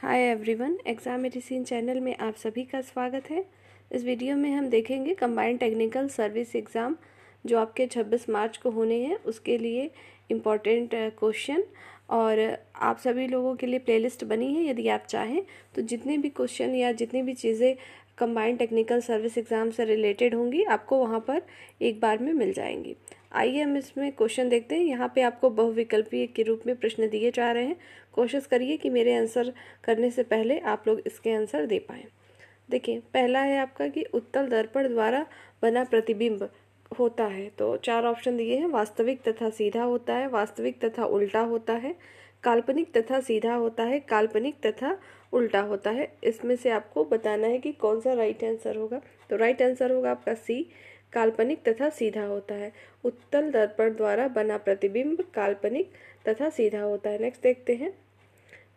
हाय everyone exam medicine channel में आप सभी का स्वागत है इस वीडियो में हम देखेंगे कंबाइंड टेक्निकल सर्विस एग्ज़ाम जो आपके 26 मार्च को होने हैं उसके लिए इम्पॉर्टेंट क्वेश्चन और आप सभी लोगों के लिए प्लेलिस्ट बनी है यदि आप चाहें तो जितने भी क्वेश्चन या जितनी भी चीज़ें कंबाइंड टेक्निकल सर्विस एग्ज़ाम से रिलेटेड होंगी आपको वहाँ पर एक बार में मिल जाएंगी आइए हम इसमें क्वेश्चन देखते हैं यहाँ पे आपको बहुविकल्पीय के रूप में प्रश्न दिए जा रहे हैं कोशिश करिए कि मेरे आंसर करने से पहले आप लोग इसके आंसर दे पाएँ देखिए पहला है आपका कि उत्तल दर्पण द्वारा बना प्रतिबिंब होता है तो चार ऑप्शन दिए हैं वास्तविक तथा सीधा होता है वास्तविक तथा उल्टा होता है काल्पनिक तथा सीधा होता है काल्पनिक तथा उल्टा होता है इसमें से आपको बताना है कि कौन सा राइट आंसर होगा तो राइट आंसर होगा आपका सी काल्पनिक तथा सीधा होता है उत्तल दर्पण द्वारा बना प्रतिबिंब काल्पनिक तथा सीधा होता है नेक्स्ट देखते हैं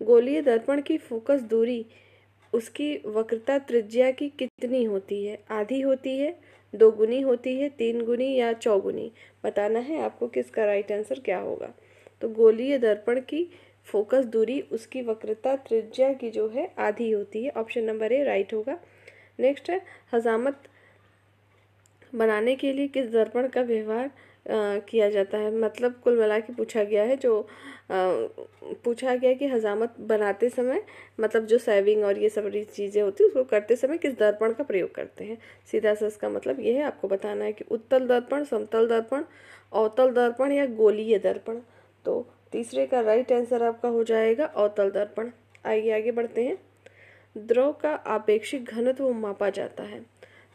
गोलीय दर्पण की फोकस दूरी उसकी वक्रता त्रिज्या की कितनी होती है आधी होती है दोगुनी होती है तीन गुनी या चौगुनी बताना है आपको किसका राइट आंसर क्या होगा तो गोलीय दर्पण की फोकस दूरी उसकी वक्रता त्रिज्या की जो है आधी होती है ऑप्शन नंबर ए राइट होगा नेक्स्ट है हजामत बनाने के लिए किस दर्पण का व्यवहार किया जाता है मतलब कुल मिला के पूछा गया है जो पूछा गया कि हजामत बनाते समय मतलब जो सेविंग और ये सब चीज़ें होती है उसको करते समय किस दर्पण का प्रयोग करते हैं सीधा सा इसका मतलब ये है आपको बताना है कि उत्तल दर्पण समतल दर्पण अवतल दर्पण या गोलीय दर्पण तो तीसरे का राइट आंसर आपका हो जाएगा अवतल दर्पण आइए आगे बढ़ते हैं द्रव का आपेक्षिक घनत्व मापा जाता है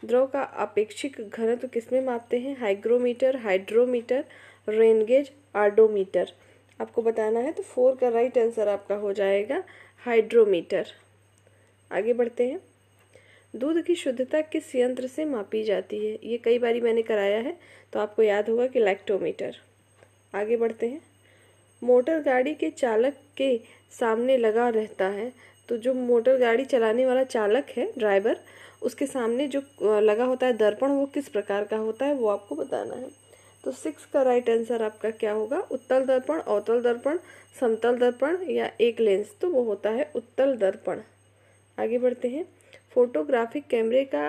द्रव का अपेक्षिक घनत्व किसमें मापते हैं हाइग्रोमीटर हाइड्रोमीटर रेनगेज आर्डोमीटर आपको बताना है तो फोर का राइट आंसर आपका हो जाएगा हाइड्रोमीटर आगे बढ़ते हैं दूध की शुद्धता किस यंत्र से मापी जाती है ये कई बारी मैंने कराया है तो आपको याद होगा कि लैक्टोमीटर आगे बढ़ते हैं मोटर गाड़ी के चालक के सामने लगा रहता है तो जो मोटर गाड़ी चलाने वाला चालक है ड्राइवर उसके सामने जो लगा होता है दर्पण वो किस प्रकार का होता है वो आपको बताना है तो सिक्स का राइट आंसर आपका क्या होगा उत्तल दर्पण अवतल दर्पण समतल दर्पण या एक लेंस तो वो होता है उत्तल दर्पण आगे बढ़ते हैं फोटोग्राफिक कैमरे का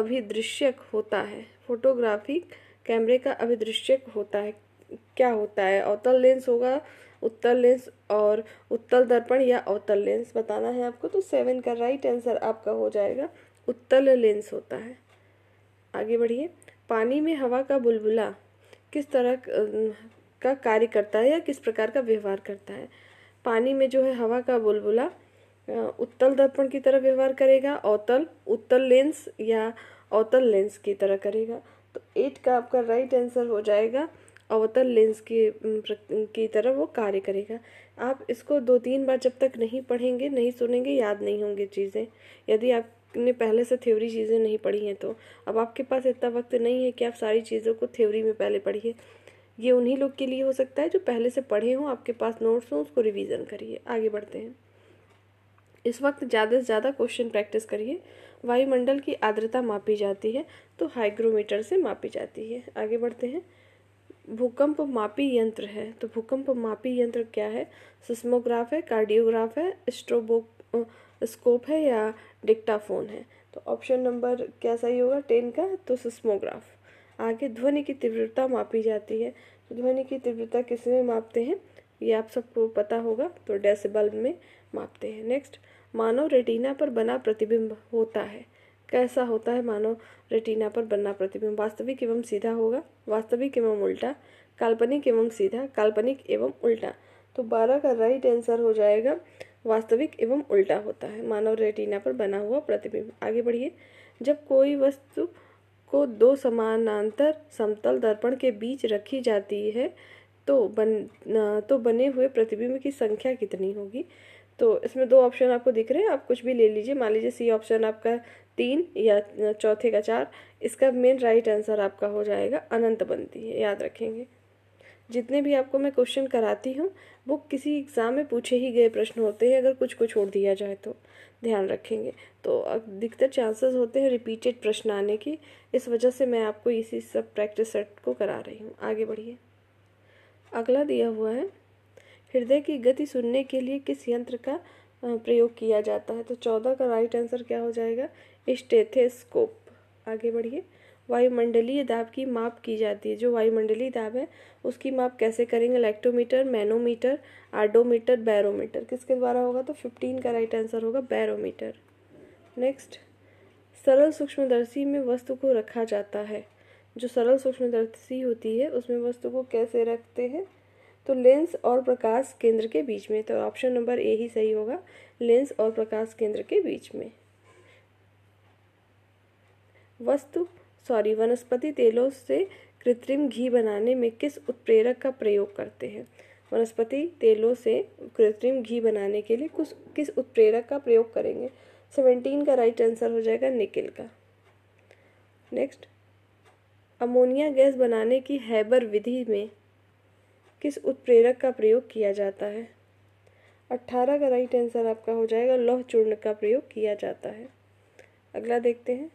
अभिदृश्यक होता है फोटोग्राफिक कैमरे का अभिदृश्यक होता है क्या होता है अवतल लेंस होगा उत्तल लेंस और उत्तल दर्पण या अवतल लेंस बताना है आपको तो सेवन का राइट आंसर आपका हो जाएगा उत्तल लेंस होता है आगे बढ़िए पानी में हवा का बुलबुला किस तरह का कार्य करता है या किस प्रकार का व्यवहार करता है पानी में जो है हवा का बुलबुला उत्तल दर्पण की तरह व्यवहार करेगा अवतल उत्तल लेंस या अवतल लेंस की तरह करेगा तो एट का आपका राइट आंसर हो जाएगा अवतल लेंस के की तरह वो कार्य करेगा आप इसको दो तीन बार जब तक नहीं पढ़ेंगे नहीं सुनेंगे याद नहीं होंगे चीज़ें यदि आप ने पहले से थ्योरी चीज़ें नहीं पढ़ी हैं तो अब आपके पास इतना वक्त नहीं है कि आप सारी चीज़ों को थ्योरी में पहले पढ़िए ये उन्हीं लोग के लिए हो सकता है जो पहले से पढ़े हों आपके पास नोट्स हों उसको रिवीजन करिए आगे बढ़ते हैं इस वक्त ज़्यादा से ज़्यादा क्वेश्चन प्रैक्टिस करिए वायुमंडल की आर्द्रता मापी जाती है तो हाइग्रोमीटर से मापी जाती है आगे बढ़ते हैं भूकंप मापी यंत्र है तो भूकंप मापी यंत्र क्या है सिस्मोग्राफ है कार्डियोग्राफ है स्ट्रोबो स्कोप है या डिक्टाफोन है तो ऑप्शन नंबर क्या सही होगा टेन का तो सिस्मोग्राफ आगे ध्वनि की तीव्रता मापी जाती है तो ध्वनि की तीव्रता किस में मापते हैं ये आप सबको पता होगा तो डेसिबल में मापते हैं नेक्स्ट मानव रेटिना पर बना प्रतिबिंब होता है कैसा होता है मानो रेटिना पर बनना प्रतिबिंब वास्तविक एवं सीधा होगा वास्तविक एवं उल्टा काल्पनिक एवं सीधा काल्पनिक एवं उल्टा तो बारह का राइट आंसर हो जाएगा वास्तविक एवं उल्टा होता है मानव रेटिना पर बना हुआ प्रतिबिंब आगे बढ़िए जब कोई वस्तु को दो समानांतर समतल दर्पण के बीच रखी जाती है तो बन तो बने हुए प्रतिबिंब की संख्या कितनी होगी तो इसमें दो ऑप्शन आपको दिख रहे हैं आप कुछ भी ले लीजिए मान लीजिए सी ऑप्शन आपका तीन या चौथे का चार इसका मेन राइट आंसर आपका हो जाएगा अनंत बनती है याद रखेंगे जितने भी आपको मैं क्वेश्चन कराती हूँ वो किसी एग्ज़ाम में पूछे ही गए प्रश्न होते हैं अगर कुछ को छोड़ दिया जाए तो ध्यान रखेंगे तो अधिकतर चांसेस होते हैं रिपीटेड प्रश्न आने की इस वजह से मैं आपको इसी सब प्रैक्टिस सेट को करा रही हूँ आगे बढ़िए अगला दिया हुआ है हृदय की गति सुनने के लिए किस यंत्र का प्रयोग किया जाता है तो चौदह का राइट आंसर क्या हो जाएगा स्टेथेस्कोप आगे बढ़िए वायुमंडलीय दाब की माप की जाती है जो वायुमंडलीय दाब है उसकी माप कैसे करेंगे लैक्टोमीटर मैनोमीटर आर्डोमीटर बैरोमीटर किसके द्वारा होगा तो फिफ्टीन का राइट आंसर होगा बैरोमीटर नेक्स्ट सरल सूक्ष्मदर्शी में वस्तु को रखा जाता है जो सरल सूक्ष्मदर्शी होती है उसमें वस्तु को कैसे रखते हैं तो लेंस और प्रकाश केंद्र के बीच में तो ऑप्शन नंबर ए ही सही होगा लेंस और प्रकाश केंद्र के बीच में वस्तु सॉरी वनस्पति तेलों से कृत्रिम घी बनाने में किस उत्प्रेरक का प्रयोग करते हैं वनस्पति तेलों से कृत्रिम घी बनाने के लिए कुछ किस उत्प्रेरक का प्रयोग करेंगे सेवेंटीन का राइट आंसर हो जाएगा निकिल का नेक्स्ट अमोनिया गैस बनाने की हैबर विधि में किस उत्प्रेरक का प्रयोग किया जाता है अट्ठारह का राइट आंसर आपका हो जाएगा लौह चूर्ण का प्रयोग किया जाता है अगला देखते हैं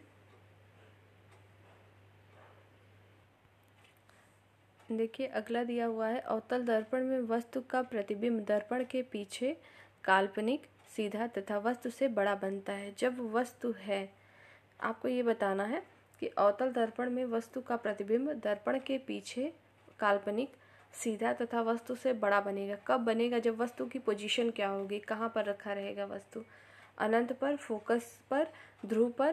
देखिए अगला दिया हुआ है अवतल दर्पण में वस्तु का प्रतिबिंब दर्पण के पीछे काल्पनिक सीधा तथा वस्तु से बड़ा बनता है जब वस्तु है आपको ये बताना है कि अवतल दर्पण में वस्तु का प्रतिबिंब दर्पण के पीछे काल्पनिक सीधा तथा वस्तु से बड़ा बनेगा कब बनेगा जब वस्तु की पोजीशन क्या होगी कहाँ पर रखा रहेगा वस्तु अनंत पर फोकस पर ध्रुव पर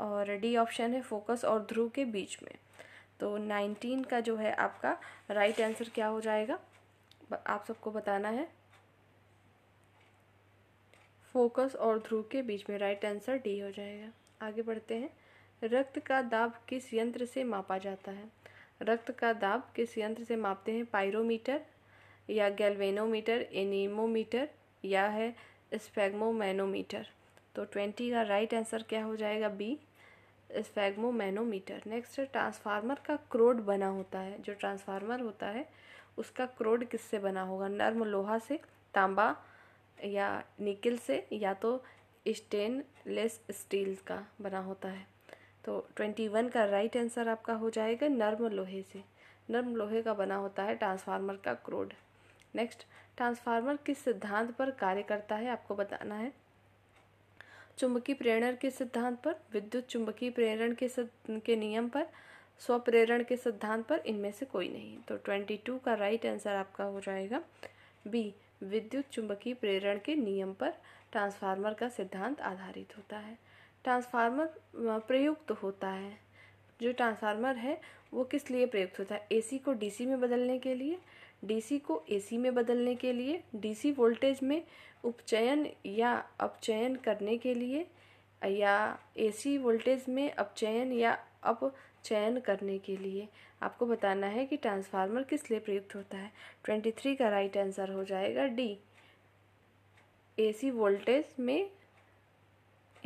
और डी ऑप्शन है फोकस और ध्रुव के बीच में तो नाइनटीन का जो है आपका राइट आंसर क्या हो जाएगा आप सबको बताना है फोकस और ध्रुव के बीच में राइट आंसर डी हो जाएगा आगे बढ़ते हैं रक्त का दाब किस यंत्र से मापा जाता है रक्त का दाब किस यंत्र से मापते हैं पायरोमीटर या गैल्वेनोमीटर एनीमोमीटर या है स्पेगमोमैनोमीटर तो ट्वेंटी का राइट आंसर क्या हो जाएगा बी स्फेगमोमैनोमीटर नेक्स्ट ट्रांसफार्मर का क्रोड बना होता है जो ट्रांसफार्मर होता है उसका क्रोड किससे बना होगा नर्म लोहा से तांबा या निकिल से या तो स्टेनलेस स्टील का बना होता है तो ट्वेंटी वन का राइट आंसर आपका हो जाएगा नर्म लोहे से नर्म लोहे का बना होता है ट्रांसफार्मर का क्रोड नेक्स्ट ट्रांसफार्मर किस सिद्धांत पर कार्य करता है आपको बताना है चुंबकीय प्रेरण के सिद्धांत पर विद्युत चुंबकीय प्रेरण के के नियम पर स्व प्रेरण के सिद्धांत पर इनमें से कोई नहीं तो ट्वेंटी टू का राइट आंसर आपका हो जाएगा बी विद्युत चुंबकीय प्रेरण के नियम पर ट्रांसफार्मर का सिद्धांत आधारित होता है ट्रांसफार्मर प्रयुक्त होता है जो ट्रांसफार्मर है वो किस लिए प्रयुक्त होता है एसी को डीसी में बदलने के लिए डीसी को एसी में बदलने के लिए डीसी वोल्टेज में उपचयन या अपचयन करने के लिए या एसी वोल्टेज में अपचयन या अपचयन करने के लिए आपको बताना है कि ट्रांसफार्मर किस लिए प्रयुक्त होता है ट्वेंटी थ्री का राइट आंसर हो जाएगा डी एसी वोल्टेज में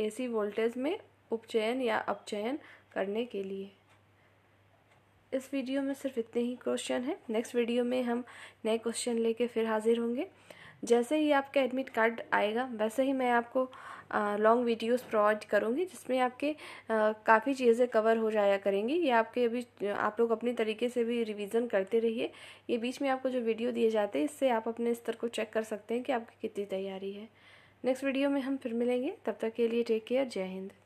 एसी वोल्टेज में उपचयन या अपचयन करने के लिए इस वीडियो में सिर्फ इतने ही क्वेश्चन हैं नेक्स्ट वीडियो में हम नए क्वेश्चन लेके फिर हाजिर होंगे जैसे ही आपका एडमिट कार्ड आएगा वैसे ही मैं आपको लॉन्ग वीडियोस प्रोवाइड करूँगी जिसमें आपके काफ़ी चीज़ें कवर हो जाया करेंगी ये आपके अभी आप लोग अपने तरीके से भी रिवीजन करते रहिए ये बीच में आपको जो वीडियो दिए जाते हैं इससे आप अपने स्तर को चेक कर सकते हैं कि आपकी कितनी तैयारी है नेक्स्ट वीडियो में हम फिर मिलेंगे तब तक के लिए टेक केयर जय हिंद